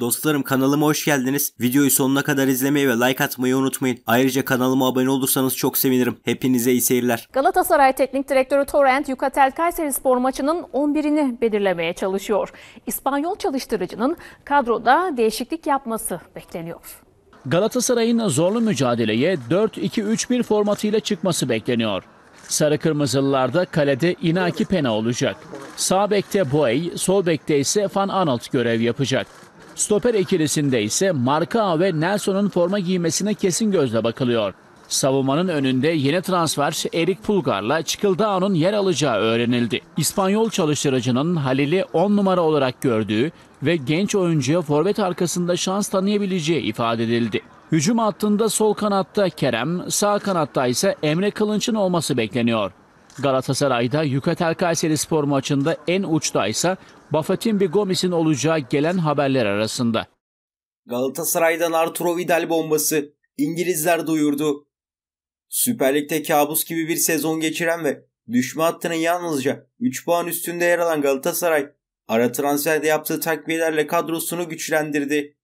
Dostlarım kanalıma hoş geldiniz. Videoyu sonuna kadar izlemeyi ve like atmayı unutmayın. Ayrıca kanalıma abone olursanız çok sevinirim. Hepinize iyi seyirler. Galatasaray Teknik Direktörü Torrent, Yukatel Kayseri Spor maçının 11'ini belirlemeye çalışıyor. İspanyol çalıştırıcının kadroda değişiklik yapması bekleniyor. Galatasaray'ın zorlu mücadeleye 4-2-3-1 formatıyla çıkması bekleniyor. Sarı Kırmızılılarda kalede Inaki Pena olacak. Sağ bekte Boey, sol bekte ise Van Analt görev yapacak. Stoper ikilisinde ise Marka ve Nelson'un forma giymesine kesin gözle bakılıyor. Savunmanın önünde yeni transfer Erik Pulgar'la Çıkıldağ'ın yer alacağı öğrenildi. İspanyol çalıştırıcının Halil'i 10 numara olarak gördüğü ve genç oyuncuya forvet arkasında şans tanıyabileceği ifade edildi. Hücum hattında sol kanatta Kerem, sağ kanatta ise Emre Kılınç'ın olması bekleniyor. Galatasaray'da Yukatel Kayseri spor maçında en uçta ise Bafatimbi Gomis'in olacağı gelen haberler arasında. Galatasaray'dan Arturo Vidal bombası İngilizler duyurdu. Süper Lig'de kabus gibi bir sezon geçiren ve düşme hattının yalnızca 3 puan üstünde yer alan Galatasaray ara transferde yaptığı takviyelerle kadrosunu güçlendirdi.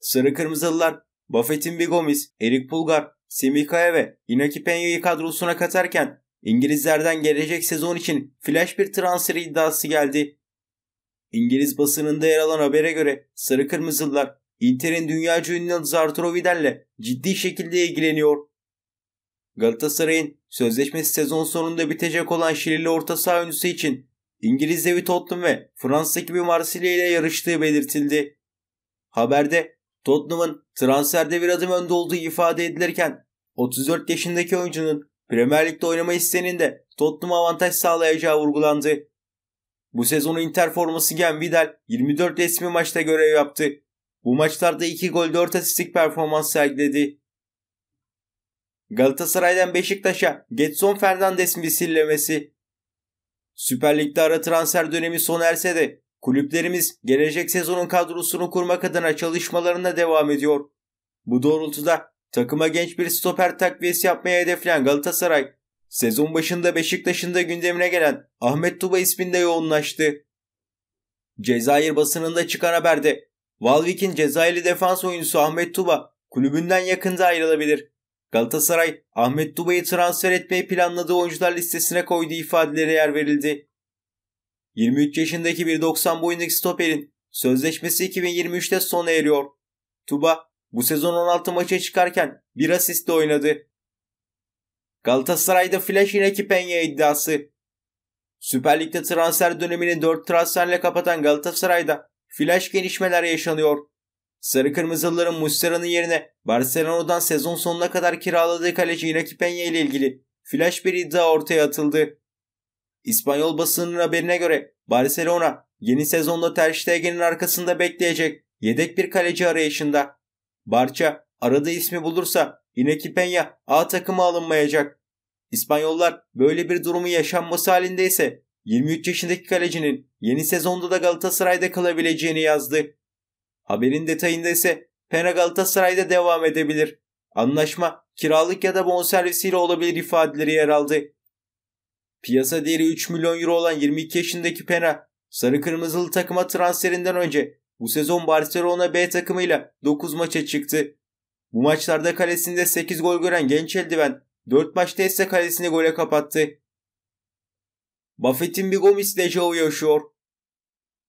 Sarı Kırmızılılar Buffett'in Bigomis, Erik Pulgar, Semih Kaya ve Inaki Penya'yı kadrosuna katarken İngilizlerden gelecek sezon için flash bir transfer iddiası geldi. İngiliz basınında yer alan habere göre Sarı Kırmızılılar Inter'in dünyaca ünlü Arturo Vidal'le ciddi şekilde ilgileniyor. Galatasaray'ın sözleşmesi sezon sonunda bitecek olan Şilili orta saha oyuncusu için İngiliz devi Tottenham ve Fransa bir Marsilya ile yarıştığı belirtildi. Haberde Tottenham'ın transferde bir adım önde olduğu ifade edilirken 34 yaşındaki oyuncunun Premier Lig'de oynama isteğinin de Tottenham'a avantaj sağlayacağı vurgulandı. Bu sezonu Inter forması Gen Vidal 24 resmi maçta görev yaptı. Bu maçlarda 2 gol 4 asistlik performans sergiledi. Galatasaray'dan Beşiktaş'a Getson Fernandes misillemesi. Süper Lig'de ara transfer dönemi sona erse de kulüplerimiz gelecek sezonun kadrosunu kurmak adına çalışmalarına devam ediyor. Bu doğrultuda Takıma genç bir stoper takviyesi yapmaya hedefleyen Galatasaray, sezon başında Beşiktaş'ın da gündemine gelen Ahmet Tuba isminde yoğunlaştı. Cezayir basınında çıkan haberde Valvik'in Cezayirli defans oyuncusu Ahmet Tuba kulübünden yakında ayrılabilir. Galatasaray, Ahmet Tuba'yı transfer etmeyi planladığı oyuncular listesine koyduğu ifadelere yer verildi. 23 yaşındaki bir 90 boyundaki stoperin sözleşmesi 2023'te sona eriyor. Tuba, bu sezon 16 maça çıkarken bir asist de oynadı. Galatasaray'da Flash yine Kipenye iddiası. Süper Lig'de transfer dönemini 4 transferle kapatan Galatasaray'da flash gelişmeler yaşanıyor. Sarı Kırmızılıların Muslera'nın yerine Barcelona'dan sezon sonuna kadar kiraladığı kaleci Iñaki Peña ile ilgili flash bir iddia ortaya atıldı. İspanyol basınının haberine göre Barcelona yeni sezonda Ter Stegen'in arkasında bekleyecek yedek bir kaleci arayışında. Barça arada ismi bulursa Inaki Penya A takımı alınmayacak. İspanyollar böyle bir durumu yaşanması halindeyse 23 yaşındaki kalecinin yeni sezonda da Galatasaray'da kalabileceğini yazdı. Haberin detayında ise Pena Galatasaray'da devam edebilir. Anlaşma kiralık ya da bonservisiyle olabilir ifadeleri yer aldı. Piyasa değeri 3 milyon euro olan 22 yaşındaki Pena, sarı kırmızılı takıma transferinden önce bu sezon Barcelona B takımıyla 9 maça çıktı. Bu maçlarda kalesinde 8 gol gören genç eldiven 4 maçta ise kalesini gole kapattı. Buffett'in bir Gomis ile Joe yaşıyor.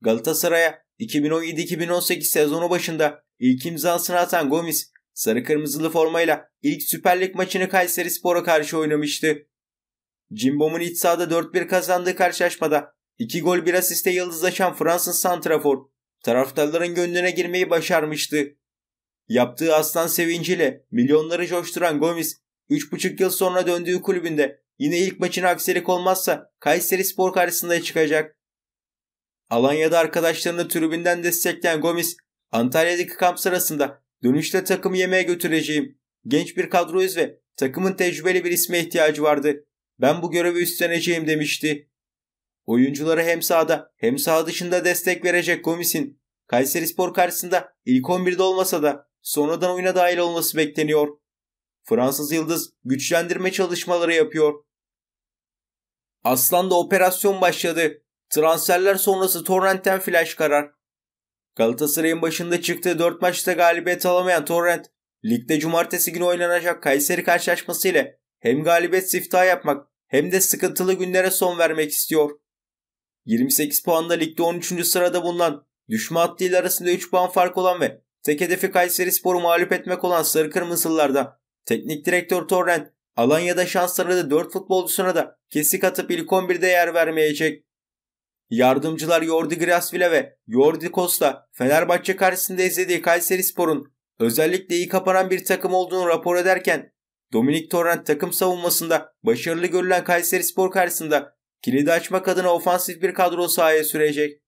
Galatasaray'a 2017-2018 sezonu başında ilk imzasını atan Gomis, sarı kırmızılı formayla ilk Süper Lig maçını Kayseri Spor'a karşı oynamıştı. Cimbom'un iç sahada 4-1 kazandığı karşılaşmada 2 gol 1 asiste yıldızlaşan Fransız Santrafor taraftarların gönlüne girmeyi başarmıştı. Yaptığı aslan sevinciyle milyonları coşturan Gomis 3,5 yıl sonra döndüğü kulübünde yine ilk maçına aksilik olmazsa Kayseri Spor karşısında çıkacak. Alanya'da arkadaşlarını tribünden destekleyen Gomis, Antalya'daki kamp sırasında dönüşte takımı yemeğe götüreceğim. Genç bir kadroyuz ve takımın tecrübeli bir isme ihtiyacı vardı. Ben bu görevi üstleneceğim demişti. Oyunculara hem sahada hem saha dışında destek verecek Gomis'in Spor karşısında ilk 11'de olmasa da sonradan oyuna dahil olması bekleniyor. Fransız Yıldız güçlendirme çalışmaları yapıyor. Aslan'da operasyon başladı. Transferler sonrası Torrent'ten flash karar. Galatasaray'ın başında çıktığı 4 maçta galibiyet alamayan Torrent, ligde cumartesi günü oynanacak Kayseri karşılaşması ile hem galibiyet siftahı yapmak hem de sıkıntılı günlere son vermek istiyor. 28 puanla ligde 13. sırada bulunan, düşme hattı arasında 3 puan fark olan ve tek hedefi Kayseri Sporu mağlup etmek olan Sarı Kırmızılılarda teknik direktör Torren, Alanya'da şansları da 4 futbolcusuna da kesik atıp ilk 11'de yer vermeyecek. Yardımcılar Jordi Grasville ve Jordi Costa Fenerbahçe karşısında izlediği Kayseri Spor'un özellikle iyi kapanan bir takım olduğunu rapor ederken Dominik Torrent takım savunmasında başarılı görülen Kayseri Spor karşısında Kilidi açmak adına ofansif bir kadro sahaya sürecek.